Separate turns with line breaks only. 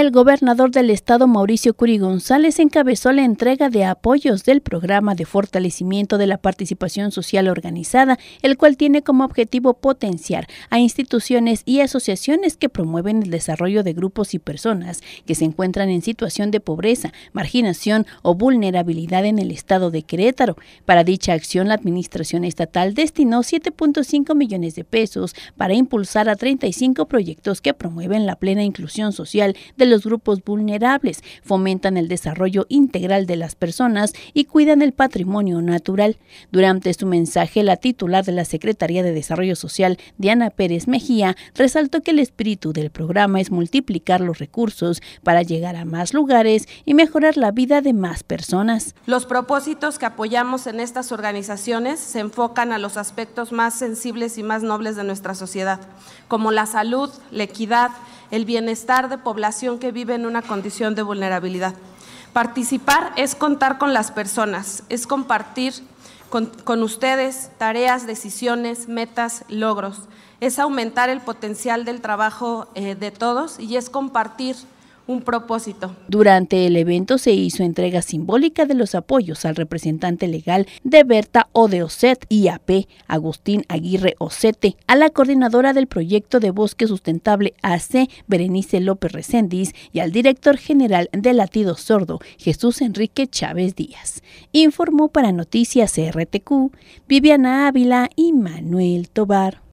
El gobernador del estado Mauricio Curi González encabezó la entrega de apoyos del programa de fortalecimiento de la participación social organizada, el cual tiene como objetivo potenciar a instituciones y asociaciones que promueven el desarrollo de grupos y personas que se encuentran en situación de pobreza, marginación o vulnerabilidad en el estado de Querétaro. Para dicha acción, la administración estatal destinó 7.5 millones de pesos para impulsar a 35 proyectos que promueven la plena inclusión social de los grupos vulnerables, fomentan el desarrollo integral de las personas y cuidan el patrimonio natural. Durante su mensaje, la titular de la Secretaría de Desarrollo Social, Diana Pérez Mejía, resaltó que el espíritu del programa es multiplicar los recursos para llegar a más lugares y mejorar la vida de más personas.
Los propósitos que apoyamos en estas organizaciones se enfocan a los aspectos más sensibles y más nobles de nuestra sociedad, como la salud, la equidad, el bienestar de población que vive en una condición de vulnerabilidad. Participar es contar con las personas, es compartir con, ustedes tareas, decisiones, metas, logros. Es aumentar el potencial del trabajo eh, de todos y es compartir un propósito.
Durante el evento se hizo entrega simbólica de los apoyos al representante legal de Berta Odeoset y AP, Agustín Aguirre Ocete, a la coordinadora del proyecto de Bosque Sustentable AC, Berenice López Reséndiz, y al director general de Latido Sordo, Jesús Enrique Chávez Díaz. Informó para Noticias RTQ Viviana Ávila y Manuel Tobar.